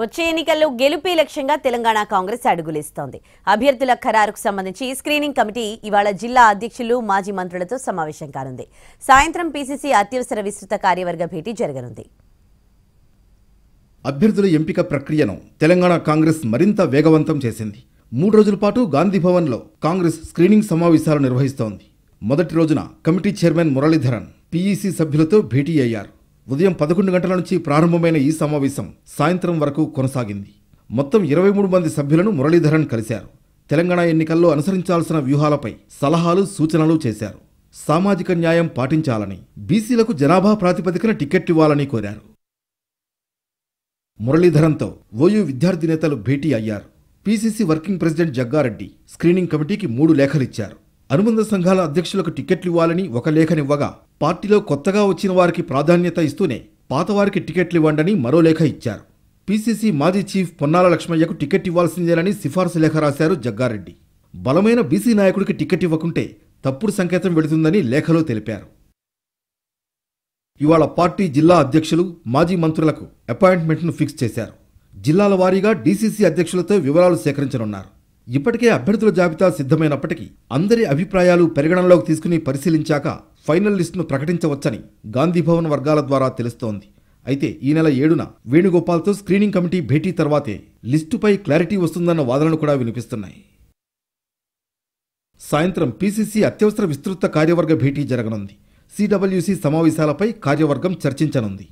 వచ్చే ఎన్నికల్లో గెలుపే లక్ష్యంగా తెలంగాణ కాంగ్రెస్ అడుగులేస్తోంది అభ్యర్థుల ఖరారుకు సంబంధించి స్క్రీనింగ్ కమిటీ ఇవాళ జిల్లా అధ్యక్షులు మాజీ మంత్రులతో సమావేశం కానుంది సాయంత్రం పీసీసీ అత్యవసర విస్తృత కార్యవర్గ భేటీ జరగనుంది అభ్యర్థుల ఎంపిక ప్రక్రియను తెలంగాణ కాంగ్రెస్ మరింత వేగవంతం చేసింది మూడు రోజుల పాటు గాంధీభవన్లో కాంగ్రెస్ స్క్రీనింగ్ సమావేశాలు నిర్వహిస్తోంది మొదటి రోజున కమిటీ చైర్మన్ మురళీధరన్ పీఈసీ సభ్యులతో భేటీ అయ్యారు ఉదయం పదకొండు గంటల నుంచి ప్రారంభమైన ఈ సమావేశం సాయంత్రం వరకు కొనసాగింది మొత్తం ఇరవై మూడు మంది సభ్యులను మురళీధరన్ కలిశారు తెలంగాణ ఎన్నికల్లో అనుసరించాల్సిన వ్యూహాలపై సలహాలు సూచనలు చేశారు సామాజిక న్యాయం పాటించాలని బీసీలకు జనాభా ప్రాతిపదికన టికెట్ ఇవ్వాలని కోరారు మురళీధరన్తో ఓయూ విద్యార్థి నేతలు భేటీ అయ్యారు PCC working president Jaggareddy screening కమిటీకి మూడు లేఖలిచ్చారు అనుబంధ సంఘాల అధ్యక్షులకు టికెట్లు ఇవ్వాలని ఒక లేఖనివ్వగా పార్టీలో కొత్తగా వచ్చిన వారికి ప్రాధాన్యత ఇస్తూనే పాతవారికి టికెట్లు ఇవ్వండని మరో లేఖ ఇచ్చారు పీసీసీ మాజీ చీఫ్ పొన్నాల లక్ష్మయ్యకు టికెట్ ఇవ్వాల్సిందేనని సిఫార్సు లేఖ రాశారు జగ్గారెడ్డి బలమైన బీసీ నాయకుడికి టికెట్ ఇవ్వకుంటే తప్పుడు సంకేతం వెళుతుందని లేఖలో తెలిపారు ఇవాళ పార్టీ జిల్లా అధ్యక్షులు మాజీ మంత్రులకు అపాయింట్మెంట్ను ఫిక్స్ చేశారు జిల్లాల వారీగా డీసీసీ అధ్యక్షులతో వివరాలు సేకరించనున్నారు ఇప్పటికే అభ్యర్థుల జాబితా సిద్ధమైనప్పటికీ అందరి అభిప్రాయాలు పరిగణనలోకి తీసుకుని పరిశీలించాక ఫైనల్ లిస్టును ప్రకటించవచ్చని గాంధీభవన్ వర్గాల ద్వారా తెలుస్తోంది అయితే ఈ నెల ఏడున వేణుగోపాల్తో స్క్రీనింగ్ కమిటీ భేటీ తర్వాతే లిస్టుపై క్లారిటీ వస్తుందన్న వాదనలు కూడా వినిపిస్తున్నాయి సాయంత్రం పీసీసీ అత్యవసర విస్తృత కార్యవర్గ భేటీ జరగనుంది సిడబ్ల్యూసీ సమావేశాలపై కార్యవర్గం చర్చించనుంది